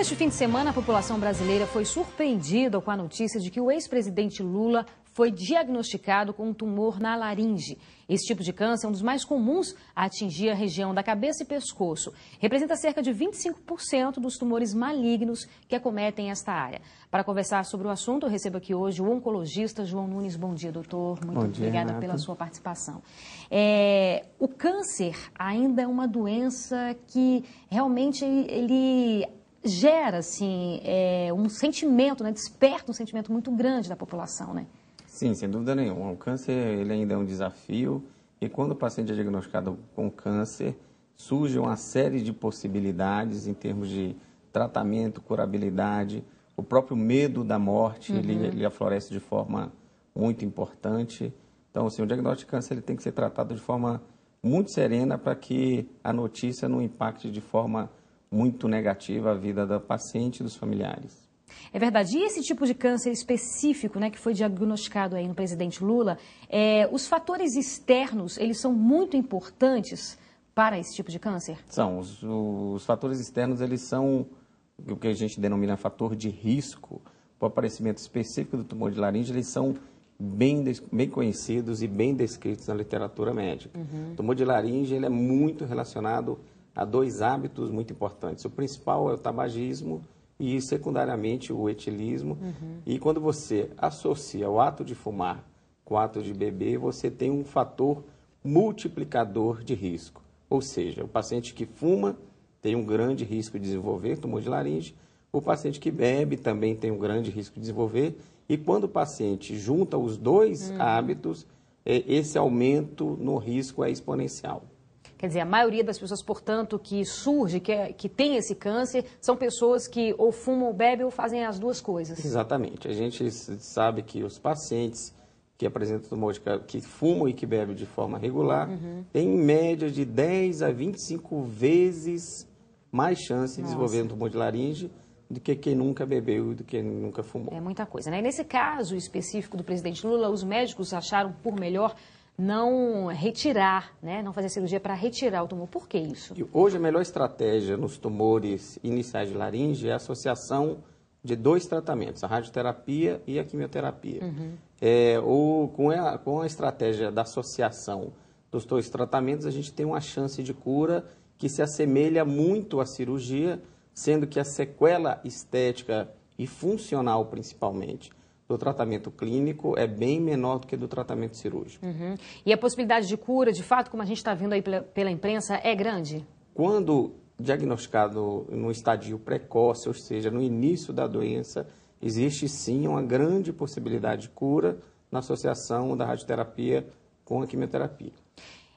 Neste fim de semana, a população brasileira foi surpreendida com a notícia de que o ex-presidente Lula foi diagnosticado com um tumor na laringe. Esse tipo de câncer é um dos mais comuns a atingir a região da cabeça e pescoço. Representa cerca de 25% dos tumores malignos que acometem esta área. Para conversar sobre o assunto, eu recebo aqui hoje o oncologista João Nunes. Bom dia, doutor. Muito Bom obrigada pela sua participação. É, o câncer ainda é uma doença que realmente ele gera assim é, um sentimento, né? desperta um sentimento muito grande da população, né? Sim, sem dúvida nenhuma. O câncer ele ainda é um desafio e quando o paciente é diagnosticado com câncer surge uma série de possibilidades em termos de tratamento, curabilidade, o próprio medo da morte uhum. ele, ele aflorece de forma muito importante. Então, assim, o diagnóstico de câncer ele tem que ser tratado de forma muito serena para que a notícia não impacte de forma muito negativa à vida da paciente e dos familiares. É verdade. E esse tipo de câncer específico, né, que foi diagnosticado aí no presidente Lula, é, os fatores externos, eles são muito importantes para esse tipo de câncer? São. Os, os fatores externos, eles são o que a gente denomina fator de risco para o aparecimento específico do tumor de laringe, eles são bem, bem conhecidos e bem descritos na literatura médica. Uhum. O tumor de laringe, ele é muito relacionado a dois hábitos muito importantes. O principal é o tabagismo e, secundariamente, o etilismo. Uhum. E quando você associa o ato de fumar com o ato de beber, você tem um fator multiplicador de risco. Ou seja, o paciente que fuma tem um grande risco de desenvolver tumor de laringe, o paciente que bebe também tem um grande risco de desenvolver, e quando o paciente junta os dois uhum. hábitos, é, esse aumento no risco é exponencial. Quer dizer, a maioria das pessoas, portanto, que surge, que, é, que tem esse câncer, são pessoas que ou fumam ou bebem ou fazem as duas coisas. Exatamente. A gente sabe que os pacientes que apresentam tumor de que fumam e que bebem de forma regular, uhum. têm em média de 10 a 25 vezes mais chance de desenvolver um tumor de laringe do que quem nunca bebeu e do que nunca fumou. É muita coisa, né? Nesse caso específico do presidente Lula, os médicos acharam por melhor não retirar, né, não fazer cirurgia para retirar o tumor. Por que isso? Hoje a melhor estratégia nos tumores iniciais de laringe é a associação de dois tratamentos, a radioterapia e a quimioterapia. Uhum. É, o com a, com a estratégia da associação dos dois tratamentos, a gente tem uma chance de cura que se assemelha muito à cirurgia, sendo que a sequela estética e funcional, principalmente, do tratamento clínico é bem menor do que do tratamento cirúrgico. Uhum. E a possibilidade de cura, de fato, como a gente está vendo aí pela, pela imprensa, é grande? Quando diagnosticado no estádio precoce, ou seja, no início da doença, existe sim uma grande possibilidade de cura na associação da radioterapia com a quimioterapia.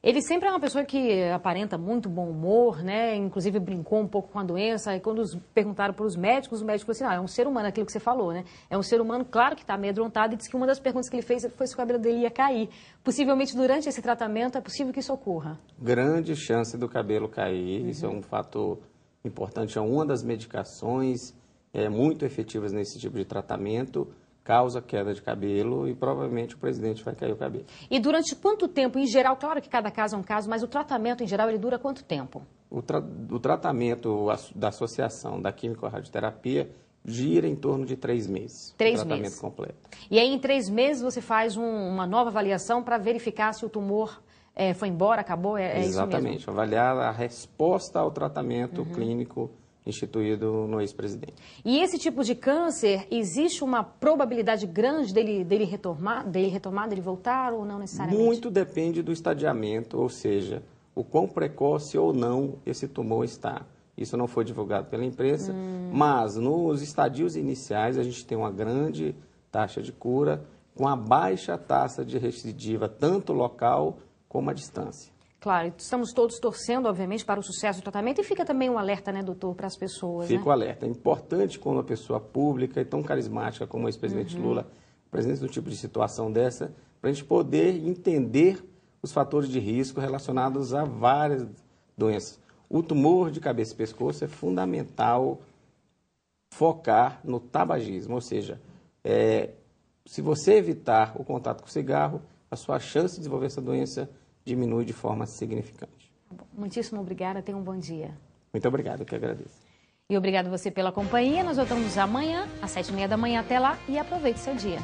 Ele sempre é uma pessoa que aparenta muito bom humor, né? Inclusive brincou um pouco com a doença. E quando perguntaram para os médicos, o médico falou assim: ah, é um ser humano, aquilo que você falou, né? É um ser humano, claro que está amedrontado. E disse que uma das perguntas que ele fez foi se o cabelo dele ia cair. Possivelmente durante esse tratamento é possível que isso ocorra. Grande chance do cabelo cair. Uhum. Isso é um fator importante. É uma das medicações é, muito efetivas nesse tipo de tratamento causa queda de cabelo e provavelmente o presidente vai cair o cabelo. E durante quanto tempo, em geral, claro que cada caso é um caso, mas o tratamento em geral ele dura quanto tempo? O, tra o tratamento da associação da química radioterapia gira em torno de três meses. Três tratamento meses. completo. E aí, em três meses, você faz um, uma nova avaliação para verificar se o tumor é, foi embora, acabou, é, é Exatamente, avaliar a resposta ao tratamento uhum. clínico instituído no ex-presidente. E esse tipo de câncer, existe uma probabilidade grande dele, dele, retomar, dele retomar, dele voltar ou não necessariamente? Muito depende do estadiamento, ou seja, o quão precoce ou não esse tumor está. Isso não foi divulgado pela imprensa, hum. mas nos estadios iniciais a gente tem uma grande taxa de cura com a baixa taxa de recidiva, tanto local como a distância. Claro, estamos todos torcendo, obviamente, para o sucesso do tratamento e fica também um alerta, né, doutor, para as pessoas. Fica né? o né? alerta. É importante quando uma pessoa pública e tão carismática como o ex-presidente uhum. Lula presente um tipo de situação dessa, para a gente poder entender os fatores de risco relacionados a várias doenças. O tumor de cabeça e pescoço é fundamental focar no tabagismo, ou seja, é, se você evitar o contato com o cigarro, a sua chance de desenvolver essa doença diminui de forma significante. Tá Muitíssimo obrigada, tenha um bom dia. Muito obrigado, que agradeço. E obrigado você pela companhia. Nós voltamos amanhã, às sete e meia da manhã. Até lá e aproveite seu dia.